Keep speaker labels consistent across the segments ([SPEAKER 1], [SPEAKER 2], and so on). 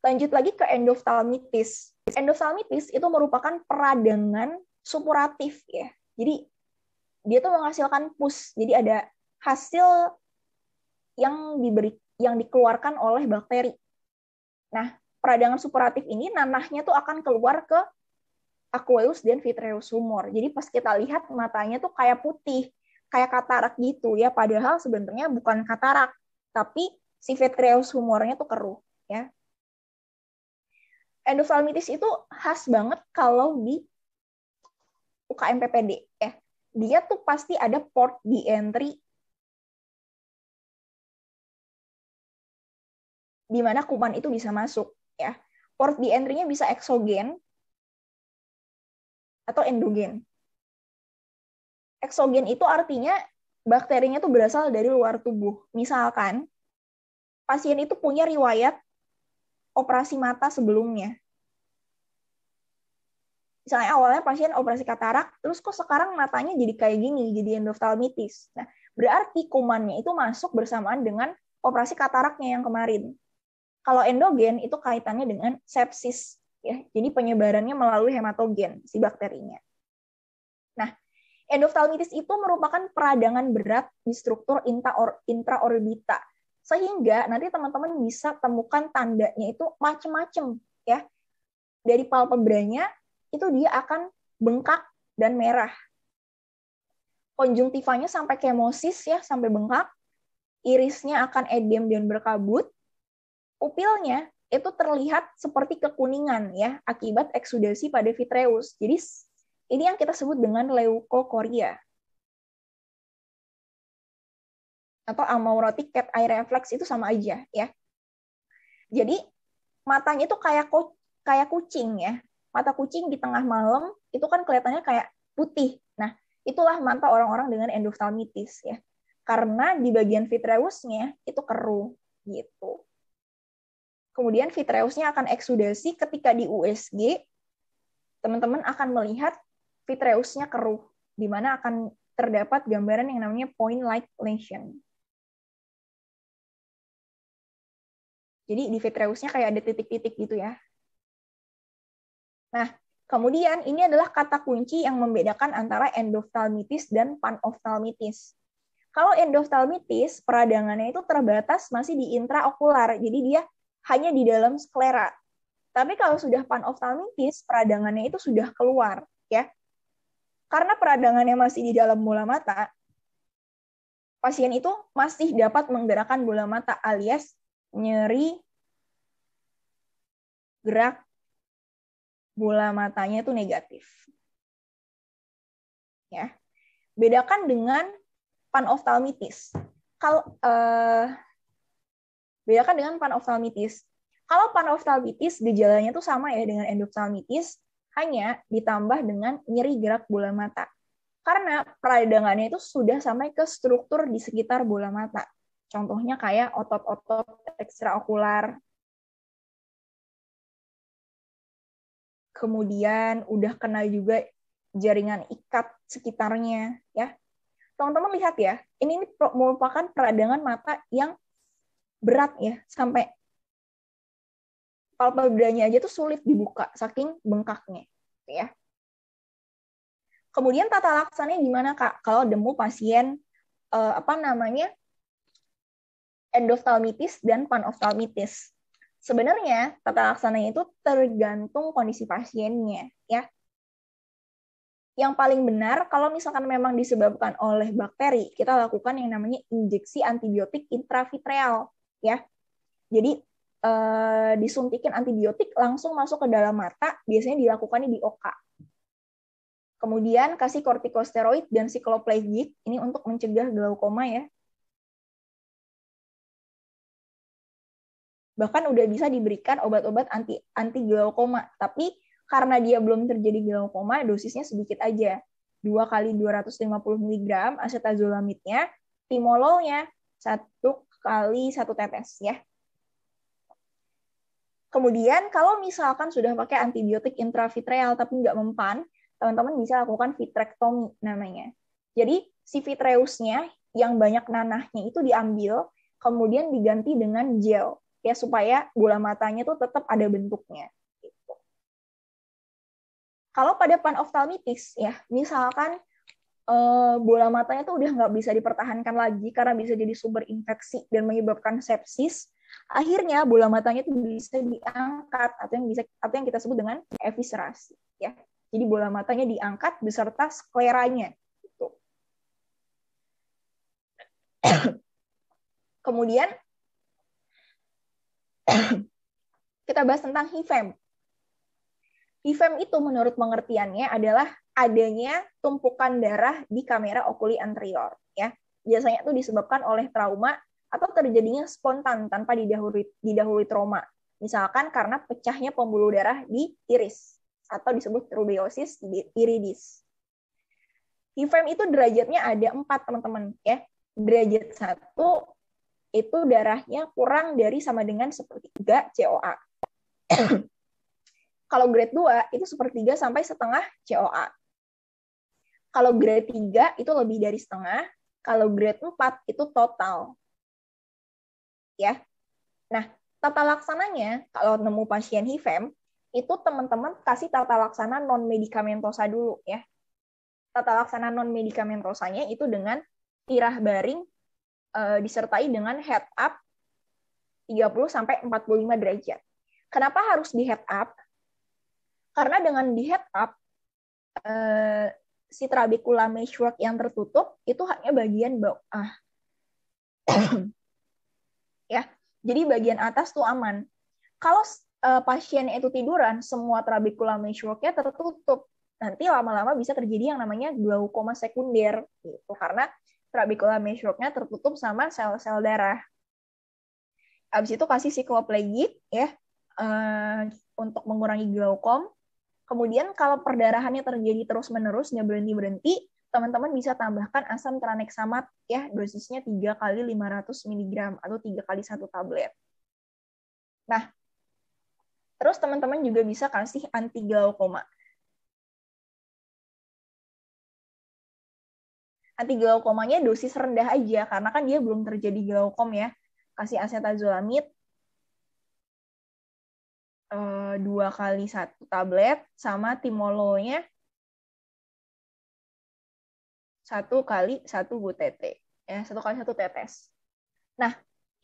[SPEAKER 1] Lanjut lagi ke endoftalmitis. Endoftalmitis itu merupakan peradangan supuratif ya. Jadi dia tuh menghasilkan pus. Jadi ada hasil yang diberi yang dikeluarkan oleh bakteri. Nah, peradangan supuratif ini nanahnya tuh akan keluar ke aqueous dan vitreous humor. Jadi pas kita lihat matanya tuh kayak putih, kayak katarak gitu ya, padahal sebenarnya bukan katarak, tapi si vitreous humornya tuh keruh ya endoftalmitis itu khas banget kalau di UKM PPD Eh, ya. Dia tuh pasti ada port di entry
[SPEAKER 2] di mana kuman itu bisa masuk ya. Port di entry-nya bisa eksogen
[SPEAKER 1] atau endogen. Eksogen itu artinya bakterinya tuh berasal dari luar tubuh. Misalkan pasien itu punya riwayat operasi mata sebelumnya. Misalnya awalnya pasien operasi katarak, terus kok sekarang matanya jadi kayak gini, jadi endoftalmitis. Nah, berarti kumannya itu masuk bersamaan dengan operasi kataraknya yang kemarin. Kalau endogen itu kaitannya dengan sepsis, ya. Jadi penyebarannya melalui hematogen si bakterinya. Nah, endoftalmitis itu merupakan peradangan berat di struktur intraorbita sehingga nanti teman-teman bisa temukan tandanya itu macem-macem ya. Dari palpebranya itu dia akan bengkak dan merah. Konjungtivanya sampai kemosis ya, sampai bengkak. Irisnya akan edem dan berkabut. Pupilnya itu terlihat seperti kekuningan ya akibat eksudasi pada vitreus Jadi ini yang kita sebut dengan leukokoria. atau amaurotic ket eye reflex itu sama aja ya. Jadi matanya itu kayak kayak kucing ya. Mata kucing di tengah malam itu kan kelihatannya kayak putih. Nah, itulah mata orang-orang dengan endoftalmitis ya. Karena di bagian vitreusnya itu keruh gitu. Kemudian vitreusnya akan eksudasi ketika di USG teman-teman akan melihat vitreusnya keruh di mana akan terdapat gambaran yang namanya point
[SPEAKER 2] light lesion. Jadi di
[SPEAKER 1] vitreusnya kayak ada titik-titik gitu ya. Nah, kemudian ini adalah kata kunci yang membedakan antara endoftalmitis dan panoftalmitis. Kalau endoftalmitis, peradangannya itu terbatas masih di intraokular, jadi dia hanya di dalam sklera. Tapi kalau sudah panoftalmitis, peradangannya itu sudah keluar, ya. Karena peradangannya masih di dalam bola mata, pasien itu masih dapat menggerakkan bola mata alias nyeri gerak bola matanya itu negatif. Ya. Bedakan dengan panoftalmitis. Kalau eh, bedakan dengan panoftalmitis. Kalau panoftalmitis gejalanya tuh sama ya dengan endophthalmitis, hanya ditambah dengan nyeri gerak bola mata. Karena peradangannya itu sudah sampai ke struktur di sekitar bola mata. Contohnya kayak otot-otot ekstraokular.
[SPEAKER 2] Kemudian udah kena
[SPEAKER 1] juga jaringan ikat sekitarnya ya. Teman-teman lihat ya, ini, merupakan peradangan mata yang berat ya sampai palpebranya aja tuh sulit dibuka saking bengkaknya gitu ya. Kemudian tata laksananya gimana Kak? Kalau demu pasien eh, apa namanya? endoftalmitis dan panoftalmitis. Sebenarnya tata laksananya itu tergantung kondisi pasiennya, ya. Yang paling benar kalau misalkan memang disebabkan oleh bakteri, kita lakukan yang namanya injeksi antibiotik intravitreal, ya. Jadi eh, disuntikin antibiotik langsung masuk ke dalam mata, biasanya dilakukannya di OK. Kemudian kasih kortikosteroid dan sikloplegik, ini untuk mencegah
[SPEAKER 2] glaukoma ya, bahkan
[SPEAKER 1] udah bisa diberikan obat-obat anti anti glaukoma tapi karena dia belum terjadi glaukoma dosisnya sedikit aja 2 kali 250 mg asetazolamidnya timololnya 1 kali 1 tetes ya Kemudian kalau misalkan sudah pakai antibiotik intravitreal tapi nggak mempan, teman-teman bisa lakukan vitrectomy namanya. Jadi si vitreusnya yang banyak nanahnya itu diambil, kemudian diganti dengan gel ya supaya bola matanya tuh tetap ada bentuknya. Gitu. Kalau pada panoftalmitis ya, misalkan eh, bola matanya tuh udah nggak bisa dipertahankan lagi karena bisa jadi sumber infeksi dan menyebabkan sepsis, akhirnya bola matanya itu bisa diangkat atau yang bisa atau yang kita sebut dengan eviserasi ya. Jadi bola matanya diangkat beserta skleranya gitu. Kemudian kita bahas tentang HIFEM. HIFEM itu menurut pengertiannya adalah adanya tumpukan darah di kamera okuli anterior. ya Biasanya itu disebabkan oleh trauma atau terjadinya spontan tanpa didahului, didahului trauma. Misalkan karena pecahnya pembuluh darah di iris atau disebut rubeosis iridis. HIFEM itu derajatnya ada empat teman-teman ya. Derajat satu itu darahnya kurang dari sama dengan sepertiga COA. Kalau grade 2 itu sepertiga sampai setengah COA. Kalau grade 3 itu lebih dari setengah, kalau grade 4 itu total. Ya. Nah, tata laksananya kalau nemu pasien HIVM itu teman-teman kasih tata laksana non medikamentosa dulu ya. Tata laksana non medikamentosanya itu dengan tirah baring Eh, disertai dengan head up 30 sampai 45 derajat. Kenapa harus di head up? Karena dengan di head up eh, si trabekula meshwork yang tertutup itu hanya bagian bawah. ya, jadi bagian atas tuh aman. Kalau eh, pasien itu tiduran, semua trabekula meshworknya tertutup. Nanti lama-lama bisa terjadi yang namanya glaukoma sekunder gitu karena trabekula nya tertutup sama sel-sel darah. Abis itu kasih sikloplegi ya uh, untuk mengurangi glaukom. Kemudian kalau perdarahannya terjadi terus-menerus, nggak berhenti-berhenti, teman-teman bisa tambahkan asam tranexamat ya, dosisnya 3 kali 500 mg atau 3 kali 1 tablet. Nah, terus teman-teman juga bisa kasih anti glaukoma.
[SPEAKER 2] anti glaukomanya dosis rendah
[SPEAKER 1] aja karena kan dia belum terjadi glaukom ya. Kasih acetazolamid eh, dua kali satu tablet sama timolonya
[SPEAKER 2] satu kali satu butete
[SPEAKER 1] ya satu kali satu tetes. Nah,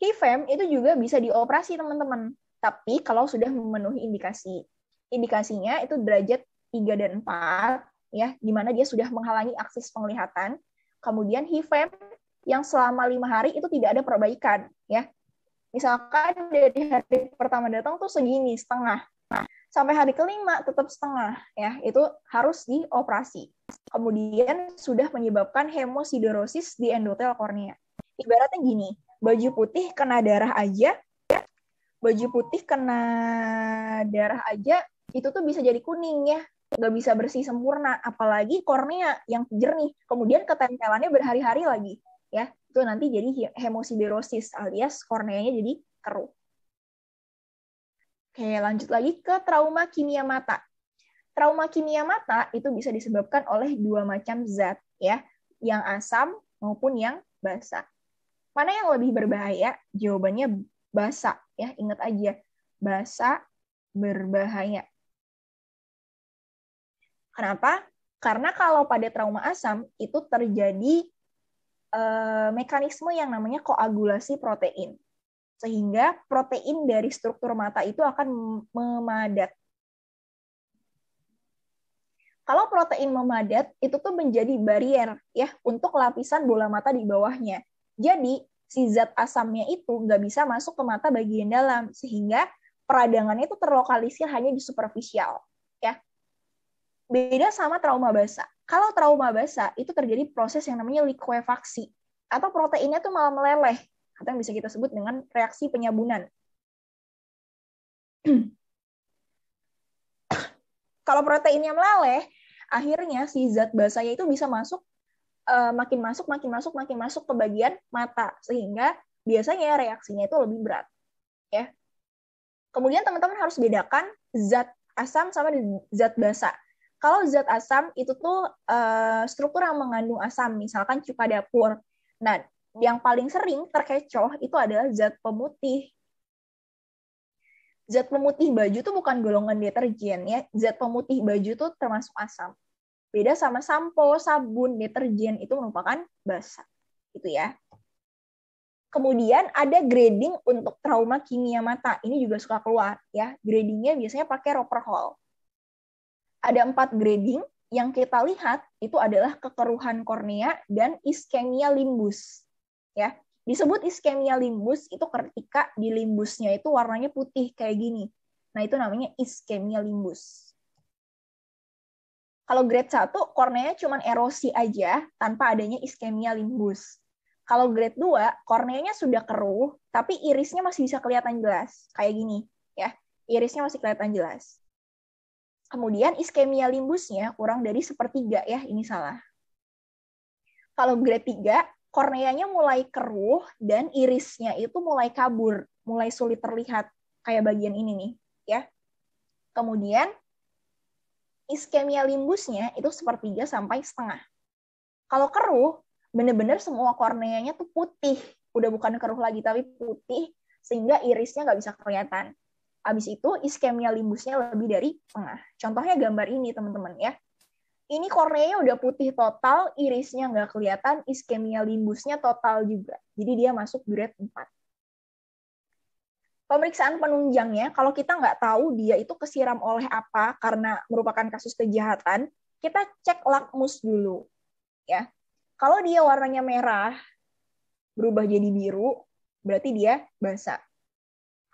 [SPEAKER 1] HIFEM itu juga bisa dioperasi teman-teman, tapi kalau sudah memenuhi indikasi. Indikasinya itu derajat 3 dan 4 ya, dimana dia sudah menghalangi akses penglihatan Kemudian HIVEM yang selama lima hari itu tidak ada perbaikan, ya. Misalkan dari hari pertama datang tuh segini setengah, nah, sampai hari kelima tetap setengah, ya. Itu harus dioperasi. Kemudian sudah menyebabkan hemosiderosis di endotel kornea. Ibaratnya gini, baju putih kena darah aja, baju putih kena darah aja itu tuh bisa jadi kuning ya nggak bisa bersih sempurna, apalagi kornea yang jernih, kemudian ketempelannya berhari-hari lagi, ya itu nanti jadi hemosiderosis alias korneanya jadi keruh. Oke, lanjut lagi ke trauma kimia mata. Trauma kimia mata itu bisa disebabkan oleh dua macam zat, ya, yang asam maupun yang basa. Mana yang lebih berbahaya? Jawabannya basa ya, ingat aja. basa berbahaya. Kenapa? Karena kalau pada trauma asam itu terjadi eh, mekanisme yang namanya koagulasi protein. Sehingga protein dari struktur mata itu akan memadat. Kalau protein memadat, itu tuh menjadi barrier ya untuk lapisan bola mata di bawahnya. Jadi, si zat asamnya itu nggak bisa masuk ke mata bagian dalam, sehingga peradangannya itu terlokalisir hanya di superficial. Beda sama trauma basa. Kalau trauma basa itu terjadi proses yang namanya likuifaksi atau proteinnya tuh malah meleleh atau yang bisa kita sebut dengan reaksi penyabunan. Kalau proteinnya meleleh, akhirnya si zat basanya itu bisa masuk eh, makin masuk makin masuk makin masuk ke bagian mata sehingga biasanya reaksinya itu lebih berat. Ya. Kemudian teman-teman harus bedakan zat asam sama zat basa. Kalau zat asam itu tuh uh, struktur yang mengandung asam, misalkan cuka dapur. Nah, yang paling sering terkecoh itu adalah zat pemutih. Zat pemutih baju tuh bukan golongan deterjen ya. Zat pemutih baju tuh termasuk asam. Beda sama sampo, sabun, deterjen itu merupakan basa. Gitu ya. Kemudian ada grading untuk trauma kimia mata. Ini juga suka keluar ya. Gradingnya biasanya pakai Roperhol ada empat grading yang kita lihat itu adalah kekeruhan kornea dan iskemia limbus. Ya, disebut iskemia limbus itu ketika di limbusnya itu warnanya putih kayak gini. Nah, itu namanya iskemia limbus. Kalau grade 1, kornea cuma erosi aja tanpa adanya iskemia limbus. Kalau grade 2, korneanya sudah keruh, tapi irisnya masih bisa kelihatan jelas. Kayak gini, ya. Irisnya masih kelihatan jelas. Kemudian iskemia limbusnya kurang dari sepertiga ya, ini salah. Kalau grade 3, korneanya mulai keruh dan irisnya itu mulai kabur, mulai sulit terlihat kayak bagian ini nih, ya. Kemudian iskemia limbusnya itu sepertiga sampai setengah. Kalau keruh, bener-bener semua korneanya tuh putih, udah bukan keruh lagi tapi putih, sehingga irisnya nggak bisa kelihatan. Abis itu iskemia limbusnya lebih dari tengah. Contohnya gambar ini teman-teman ya. Ini kornea udah putih total, irisnya nggak kelihatan, iskemia limbusnya total juga. Jadi dia masuk grade 4. Pemeriksaan penunjangnya, kalau kita nggak tahu dia itu kesiram oleh apa karena merupakan kasus kejahatan, kita cek lakmus dulu. ya. Kalau dia warnanya merah, berubah jadi biru, berarti dia basah.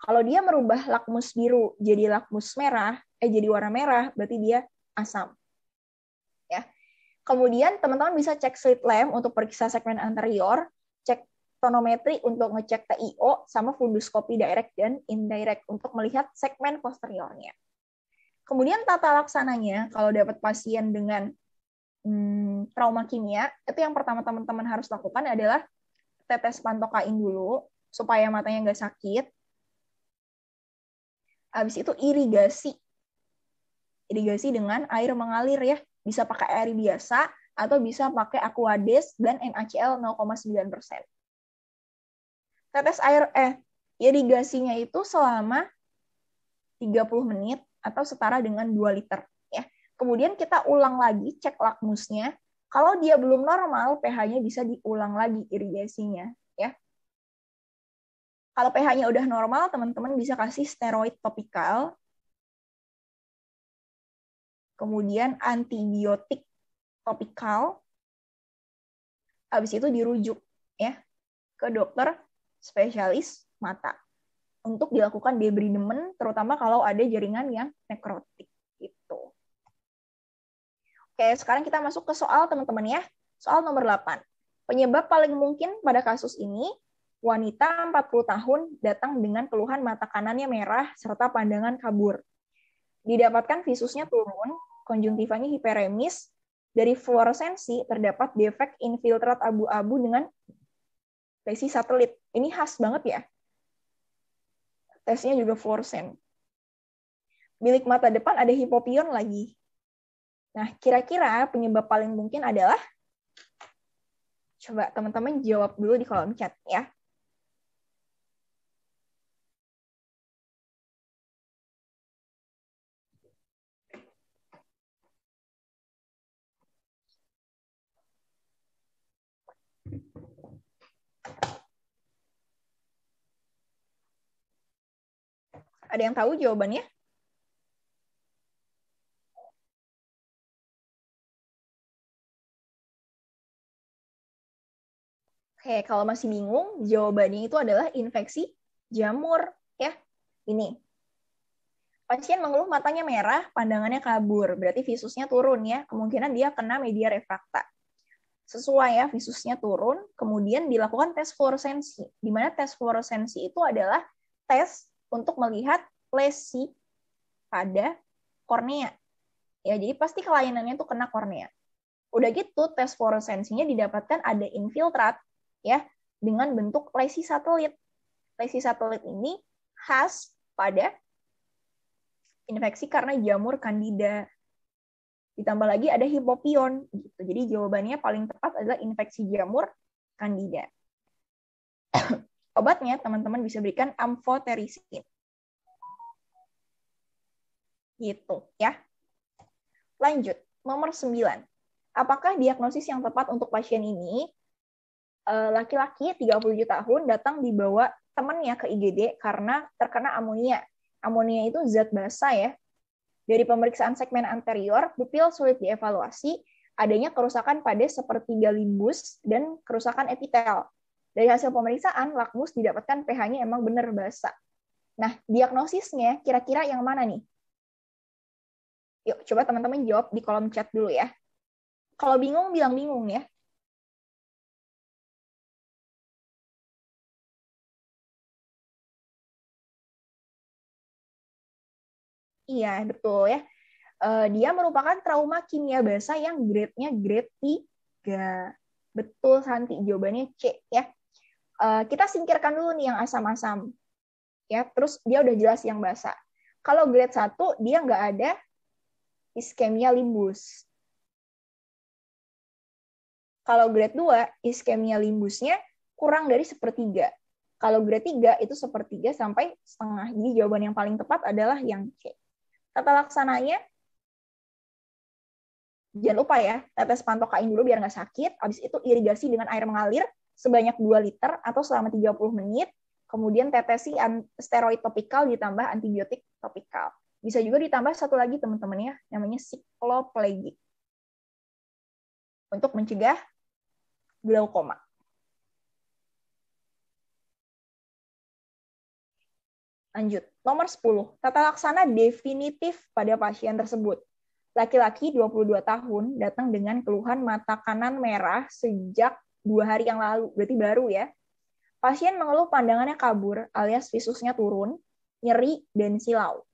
[SPEAKER 1] Kalau dia merubah lakmus biru jadi lakmus merah, eh jadi warna merah, berarti dia asam. Ya. Kemudian teman-teman bisa cek slit lamp untuk periksa segmen anterior, cek tonometri untuk ngecek TIO, sama funduskopi direct dan indirect untuk melihat segmen posteriornya. Kemudian tata laksananya, kalau dapat pasien dengan hmm, trauma kimia, itu yang pertama teman-teman harus lakukan adalah tetes pantokain dulu, supaya matanya nggak sakit habis itu irigasi. Irigasi dengan air mengalir ya, bisa pakai air biasa atau bisa pakai Aquades dan NaCl 0,9%. Tetes air eh irigasinya itu selama 30 menit atau setara dengan 2 liter ya. Kemudian kita ulang lagi cek lakmusnya. Kalau dia belum normal pH-nya bisa diulang lagi irigasinya ya. Kalau pH-nya udah normal, teman-teman bisa kasih steroid
[SPEAKER 2] topikal. Kemudian antibiotik
[SPEAKER 1] topikal. Habis itu dirujuk ya ke dokter spesialis mata untuk dilakukan debridement terutama kalau ada jaringan yang nekrotik gitu. Oke, sekarang kita masuk ke soal teman-teman ya. Soal nomor 8. Penyebab paling mungkin pada kasus ini wanita 40 tahun datang dengan keluhan mata kanannya merah serta pandangan kabur. Didapatkan visusnya turun, konjungtivanya hiperemis, dari fluoresensi terdapat defek infiltrat abu-abu dengan tesi satelit. Ini khas banget ya. Tesnya juga fluoresen. Bilik mata depan ada hipopion lagi. Nah, kira-kira penyebab paling mungkin adalah Coba teman-teman jawab dulu di kolom chat ya.
[SPEAKER 2] Ada yang tahu jawabannya? Oke, kalau
[SPEAKER 1] masih bingung, jawabannya itu adalah infeksi jamur, ya. Ini. Pasien mengeluh matanya merah, pandangannya kabur, berarti visusnya turun ya. Kemungkinan dia kena media refrakta. Sesuai ya, visusnya turun, kemudian dilakukan tes fluoresensi. Di mana tes fluoresensi itu adalah tes untuk melihat lesi pada kornea. Ya, jadi pasti kelainannya itu kena kornea. Udah gitu tes fluoresensinya didapatkan ada infiltrat ya dengan bentuk lesi satelit. Lesi satelit ini khas pada infeksi karena jamur kandida. Ditambah lagi ada hipopion gitu. Jadi jawabannya paling tepat adalah infeksi jamur kandida. Obatnya teman-teman bisa berikan amfotericin. Gitu ya. Lanjut, nomor 9. Apakah diagnosis yang tepat untuk pasien ini? Eh, laki-laki 37 tahun datang dibawa temannya ke IGD karena terkena amonia. Amonia itu zat basa ya. Dari pemeriksaan segmen anterior, pupil sulit dievaluasi, adanya kerusakan pada sepertiga limbus dan kerusakan epitel. Dari hasil pemeriksaan, lakmus didapatkan pH-nya emang benar basa. Nah, diagnosisnya kira-kira yang mana nih? Yuk, coba teman-teman jawab di kolom chat dulu
[SPEAKER 2] ya. Kalau bingung, bilang bingung ya.
[SPEAKER 1] Iya, betul ya. Eh, dia merupakan trauma kimia basa yang grade-nya grade 3. Betul, Santi. Jawabannya C ya. Eh, kita singkirkan dulu nih yang asam-asam. Ya, terus dia udah jelas yang basa. Kalau grade 1 dia nggak ada iskemia limbus. Kalau grade 2, iskemia limbusnya kurang dari sepertiga. Kalau grade 3 itu sepertiga sampai setengah. Jadi jawaban yang paling tepat adalah yang C. Tata laksananya, jangan lupa ya, tetes kain dulu biar nggak sakit, habis itu irigasi dengan air mengalir, sebanyak 2 liter atau selama 30 menit, kemudian tetesi steroid topikal ditambah antibiotik topikal. Bisa juga ditambah satu lagi teman-teman ya, namanya cycloplegic Untuk mencegah glaukoma. Lanjut. Nomor 10, tata laksana definitif pada pasien tersebut. Laki-laki 22 tahun datang dengan keluhan mata kanan merah sejak dua hari yang lalu, berarti baru ya. Pasien mengeluh pandangannya kabur alias visusnya turun, nyeri, dan silau.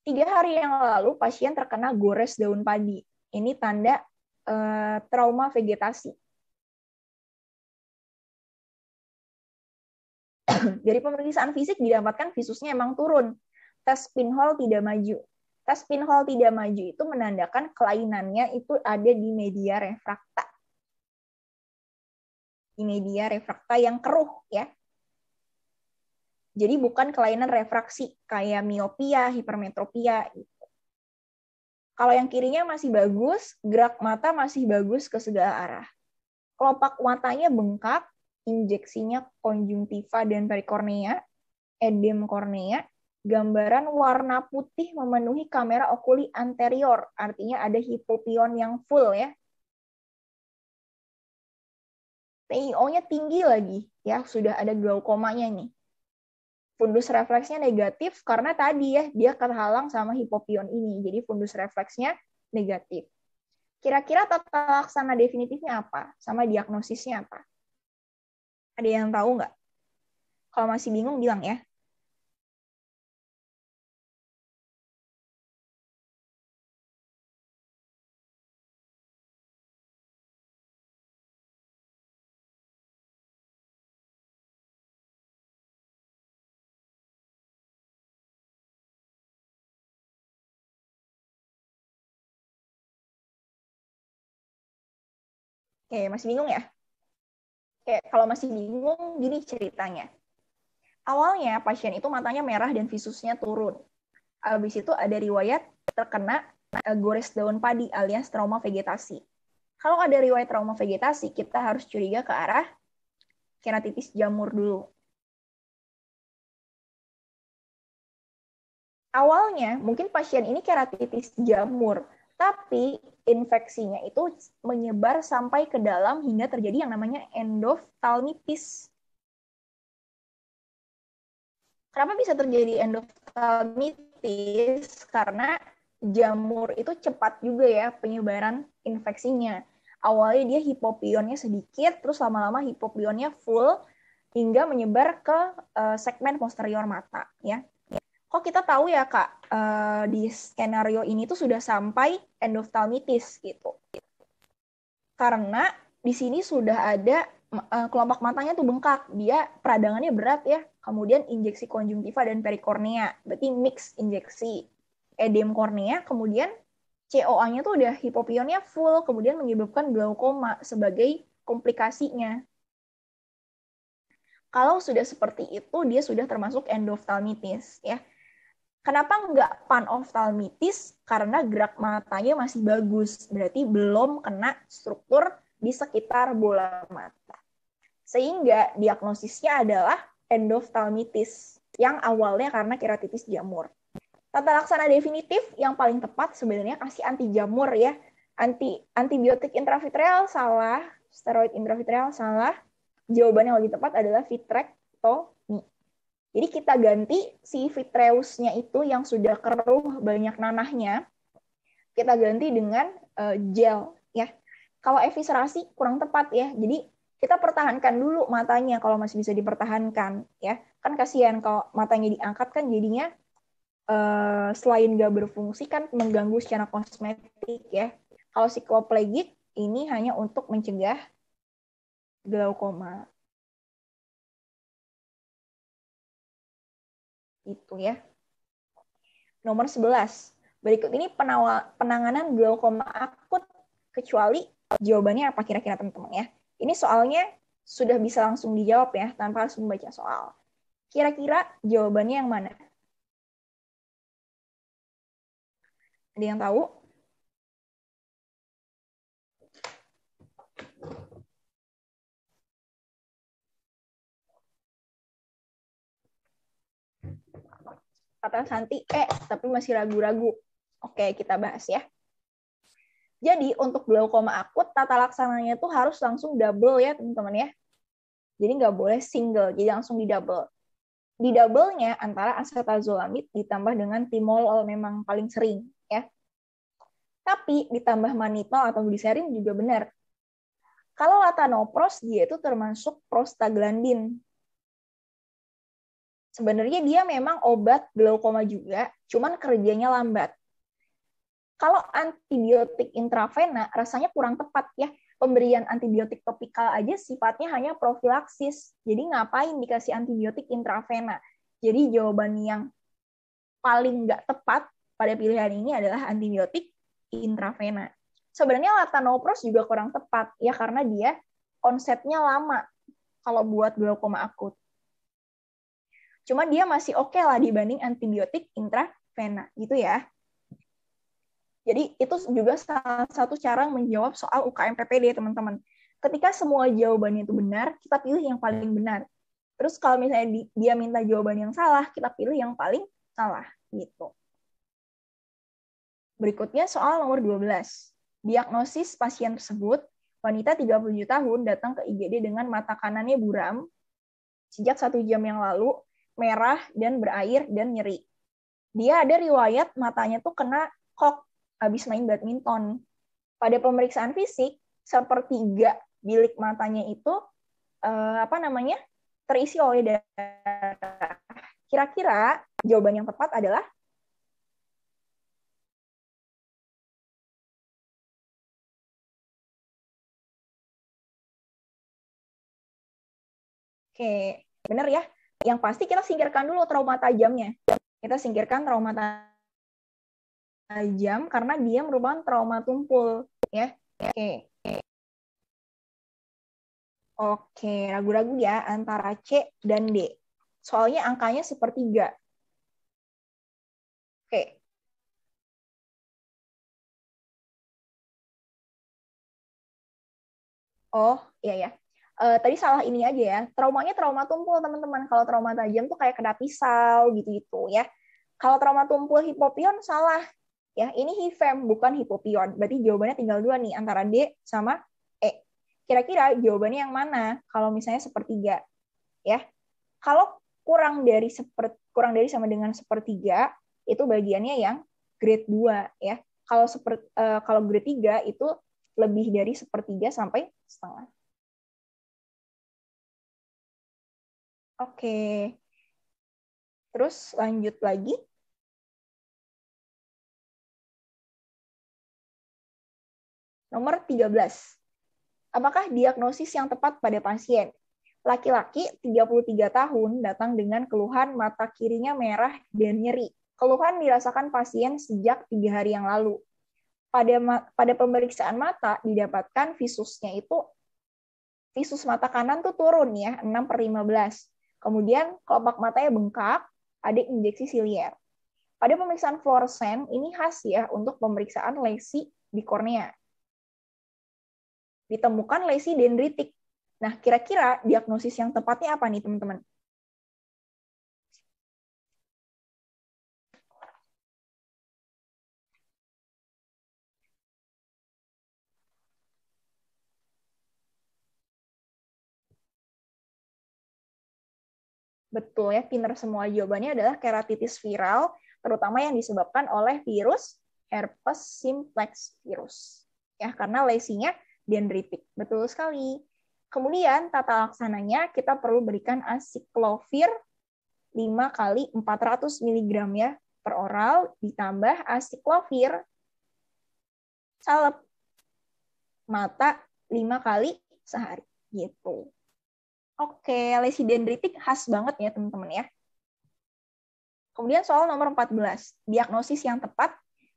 [SPEAKER 1] Tiga hari yang lalu, pasien terkena gores daun padi. Ini tanda eh, trauma vegetasi. Dari pemeriksaan fisik didapatkan visusnya emang turun. Tes pinhole tidak maju. Tes pinhole tidak maju itu menandakan kelainannya itu ada di media refrakta media refrakta yang keruh ya. Jadi bukan kelainan refraksi kayak miopia, hipermetropia gitu. Kalau yang kirinya masih bagus, gerak mata masih bagus ke segala arah. Kelopak matanya bengkak, injeksinya konjungtiva dan perikornea, edem kornea, gambaran warna putih memenuhi kamera okuli anterior, artinya ada hipopion yang full ya. TIO-nya tinggi lagi, ya sudah ada glaukomanya nih. Fundus refleksnya negatif karena tadi ya dia terhalang sama hipopion ini, jadi fundus refleksnya negatif. Kira-kira tata laksana definitifnya apa? Sama diagnosisnya apa? Ada yang tahu nggak? Kalau masih bingung bilang ya.
[SPEAKER 2] Oke, masih bingung ya? Oke, kalau masih
[SPEAKER 1] bingung, gini ceritanya. Awalnya pasien itu matanya merah dan visusnya turun. Habis itu ada riwayat terkena eh, gores daun padi alias trauma vegetasi. Kalau ada riwayat trauma vegetasi, kita harus curiga ke arah
[SPEAKER 2] keratitis jamur dulu.
[SPEAKER 1] Awalnya mungkin pasien ini keratitis jamur, tapi infeksinya itu menyebar sampai ke dalam hingga terjadi yang namanya endoftalmitis. Kenapa bisa terjadi endoftalmitis? Karena jamur itu cepat juga ya penyebaran infeksinya. Awalnya dia hipopionnya sedikit, terus lama-lama hipopionnya full hingga menyebar ke eh, segmen posterior mata ya kok kita tahu ya kak uh, di skenario ini tuh sudah sampai endoftalmitis gitu karena di sini sudah ada uh, eh, kelopak matanya tuh bengkak dia peradangannya berat ya kemudian injeksi konjungtiva dan perikornea berarti mix injeksi edem kornea kemudian COA-nya tuh udah hipopionnya full kemudian menyebabkan glaukoma sebagai komplikasinya kalau sudah seperti itu dia sudah termasuk endophthalmitis ya Kenapa nggak panoftalmitis? Karena gerak matanya masih bagus, berarti belum kena struktur di sekitar bola mata. Sehingga diagnosisnya adalah endoftalmitis yang awalnya karena keratitis jamur. Tata laksana definitif yang paling tepat sebenarnya kasih anti jamur ya. Anti antibiotik intravitreal salah, steroid intravitreal salah. Jawaban yang lebih tepat adalah vitrectomy jadi kita ganti si vitreusnya itu yang sudah keruh banyak nanahnya, kita ganti dengan uh, gel ya. Kalau eviserasi kurang tepat ya. Jadi kita pertahankan dulu matanya kalau masih bisa dipertahankan ya. Kan kasihan kalau matanya diangkat kan jadinya uh, selain nggak berfungsi kan mengganggu secara kosmetik ya. Kalau psikoplegik ini hanya untuk mencegah glaukoma. Itu ya. Nomor 11. Berikut ini penawal, penanganan glaukoma akut kecuali jawabannya apa kira-kira teman-teman ya. Ini soalnya sudah bisa langsung dijawab ya tanpa harus membaca soal. Kira-kira jawabannya yang mana?
[SPEAKER 2] Ada yang tahu? kata
[SPEAKER 1] Santi eh tapi masih ragu-ragu. Oke, kita bahas ya. Jadi untuk glaukoma akut, tata laksananya itu harus langsung double ya teman-teman ya. Jadi nggak boleh single, jadi langsung di double. Di double-nya antara acetazolamide ditambah dengan timolol memang paling sering ya. Tapi ditambah manitol atau gliserin juga benar. Kalau latanopros dia itu termasuk prostaglandin Sebenarnya dia memang obat glaukoma juga, cuman kerjanya lambat. Kalau antibiotik intravena rasanya kurang tepat ya. Pemberian antibiotik topikal aja sifatnya hanya profilaksis. Jadi ngapain dikasih antibiotik intravena? Jadi jawaban yang paling nggak tepat pada pilihan ini adalah antibiotik intravena. Sebenarnya latanopros juga kurang tepat ya karena dia konsepnya lama kalau buat glaukoma akut. Cuma dia masih oke okay lah dibanding antibiotik intravena gitu ya. Jadi itu juga salah satu cara menjawab soal UKM PPD teman-teman. Ketika semua jawabannya itu benar, kita pilih yang paling benar. Terus kalau misalnya dia minta jawaban yang salah, kita pilih yang paling salah gitu. Berikutnya soal nomor 12. Diagnosis pasien tersebut, wanita 37 tahun datang ke IGD dengan mata kanannya buram. Sejak satu jam yang lalu, merah dan berair dan nyeri. Dia ada riwayat matanya tuh kena kok habis main badminton. Pada pemeriksaan fisik, sepertiga bilik matanya itu eh, apa namanya? terisi oleh darah. Kira-kira jawaban yang tepat adalah Oke, benar ya? yang pasti kita singkirkan dulu trauma tajamnya. Kita singkirkan trauma tajam karena dia merupakan trauma tumpul, ya. Oke. Okay. Oke, ragu-ragu ya antara C dan D. Soalnya angkanya sepertiga. Oke. Oh, iya ya uh, tadi salah ini aja ya traumanya trauma tumpul teman-teman kalau trauma tajam tuh kayak kena pisau gitu-gitu ya kalau trauma tumpul hipopion salah ya ini hifem bukan hipopion berarti jawabannya tinggal dua nih antara D sama E kira-kira jawabannya yang mana kalau misalnya sepertiga ya kalau kurang dari seper kurang dari sama dengan sepertiga itu bagiannya yang grade 2 ya kalau seperti uh, eh, kalau grade 3 itu lebih dari sepertiga sampai setengah
[SPEAKER 2] Oke. Terus lanjut lagi.
[SPEAKER 1] Nomor 13. Apakah diagnosis yang tepat pada pasien? Laki-laki 33 tahun datang dengan keluhan mata kirinya merah dan nyeri. Keluhan dirasakan pasien sejak tiga hari yang lalu. Pada, pada pemeriksaan mata didapatkan visusnya itu visus mata kanan tuh turun ya, 6 per 15. Kemudian kelopak matanya bengkak, ada injeksi silier. Pada pemeriksaan fluoresen, ini khas ya untuk pemeriksaan lesi di kornea. Ditemukan lesi dendritik. Nah, kira-kira diagnosis
[SPEAKER 2] yang tepatnya apa nih, teman-teman?
[SPEAKER 1] betul ya pinter semua jawabannya adalah keratitis viral terutama yang disebabkan oleh virus herpes simplex virus ya karena lesinya dendritik betul sekali kemudian tata laksananya kita perlu berikan asiklovir 5 kali 400 mg ya per oral ditambah asiklovir salep mata 5 kali sehari gitu. Oke, lesi dendritik khas banget ya teman-teman ya. Kemudian soal nomor 14, diagnosis yang tepat,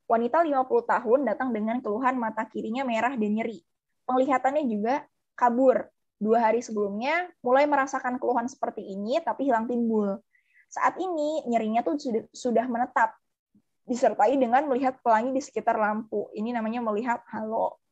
[SPEAKER 1] wanita 50 tahun datang dengan keluhan mata kirinya merah dan nyeri. Penglihatannya juga kabur. Dua hari sebelumnya mulai merasakan keluhan seperti ini tapi hilang timbul. Saat ini nyerinya tuh sudah menetap, disertai dengan melihat pelangi di sekitar lampu. Ini namanya melihat halo.